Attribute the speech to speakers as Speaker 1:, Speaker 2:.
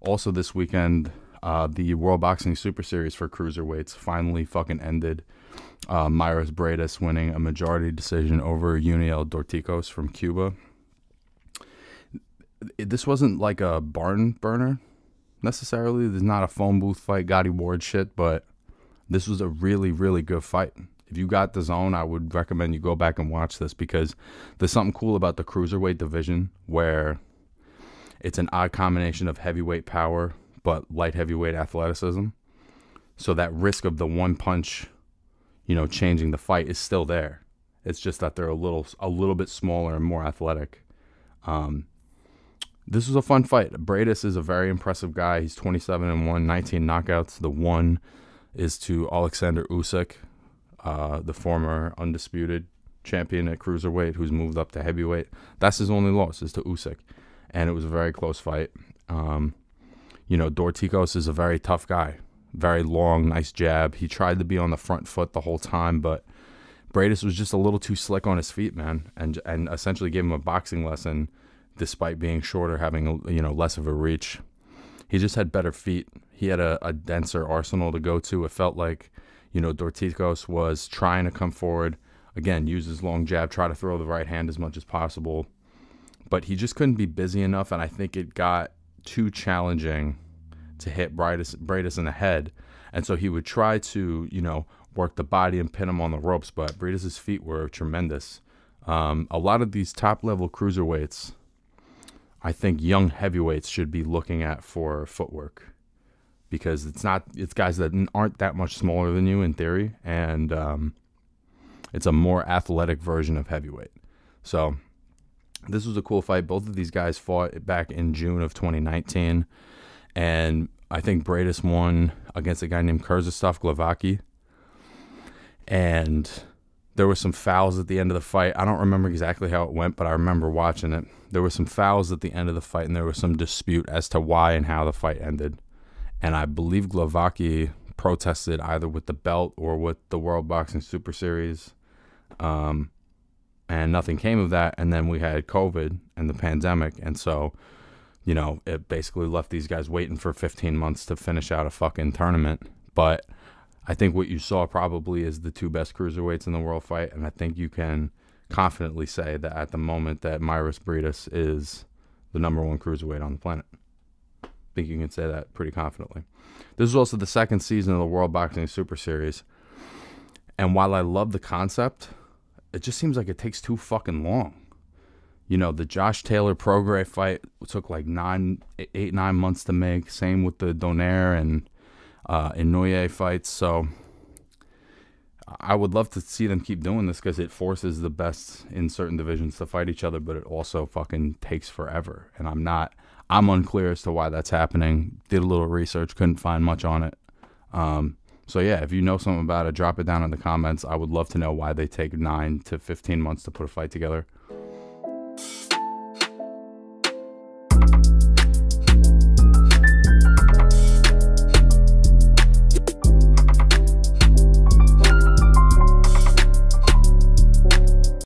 Speaker 1: Also, this weekend, uh, the World Boxing Super Series for cruiserweights finally fucking ended. Uh, Myros Bredas winning a majority decision over Uniel Dorticos from Cuba. This wasn't like a barn burner necessarily. There's not a phone booth fight, Gotti Ward shit, but this was a really, really good fight. If you got the zone, I would recommend you go back and watch this because there's something cool about the cruiserweight division where it's an odd combination of heavyweight power but light heavyweight athleticism. So that risk of the one punch, you know, changing the fight is still there. It's just that they're a little a little bit smaller and more athletic. Um, this was a fun fight. Bradis is a very impressive guy. He's 27 and 1, 19 knockouts. The one is to Alexander Usyk, uh, the former undisputed champion at cruiserweight who's moved up to heavyweight. That's his only loss is to Usyk and it was a very close fight. Um, you know, Dorticos is a very tough guy, very long, nice jab. He tried to be on the front foot the whole time, but Bradis was just a little too slick on his feet, man, and and essentially gave him a boxing lesson, despite being shorter, having you know less of a reach. He just had better feet. He had a, a denser arsenal to go to. It felt like, you know, Dorticos was trying to come forward again, use his long jab, try to throw the right hand as much as possible but he just couldn't be busy enough, and I think it got too challenging to hit Bradis, Bradis in the head. And so he would try to, you know, work the body and pin him on the ropes, but Bradis's feet were tremendous. Um, a lot of these top level cruiserweights, I think young heavyweights should be looking at for footwork because it's not it's guys that aren't that much smaller than you in theory, and um, it's a more athletic version of heavyweight. So this was a cool fight. Both of these guys fought back in June of 2019. And I think Bradis won against a guy named Kurzistov Glavaki. And there were some fouls at the end of the fight. I don't remember exactly how it went, but I remember watching it. There were some fouls at the end of the fight, and there was some dispute as to why and how the fight ended. And I believe Glavaki protested either with the belt or with the World Boxing Super Series. Um, and nothing came of that. And then we had COVID and the pandemic. And so, you know, it basically left these guys waiting for 15 months to finish out a fucking tournament. But I think what you saw probably is the two best cruiserweights in the world fight. And I think you can confidently say that at the moment that Myris Bredis is the number one cruiserweight on the planet. I think you can say that pretty confidently. This is also the second season of the World Boxing Super Series. And while I love the concept, it just seems like it takes too fucking long. You know, the Josh Taylor Progray fight took like nine, eight, nine months to make. Same with the Donaire and uh, Inouye fights. So I would love to see them keep doing this because it forces the best in certain divisions to fight each other, but it also fucking takes forever. And I'm not, I'm unclear as to why that's happening. Did a little research, couldn't find much on it. Um, so yeah, if you know something about it, drop it down in the comments. I would love to know why they take nine to fifteen months to put a fight together.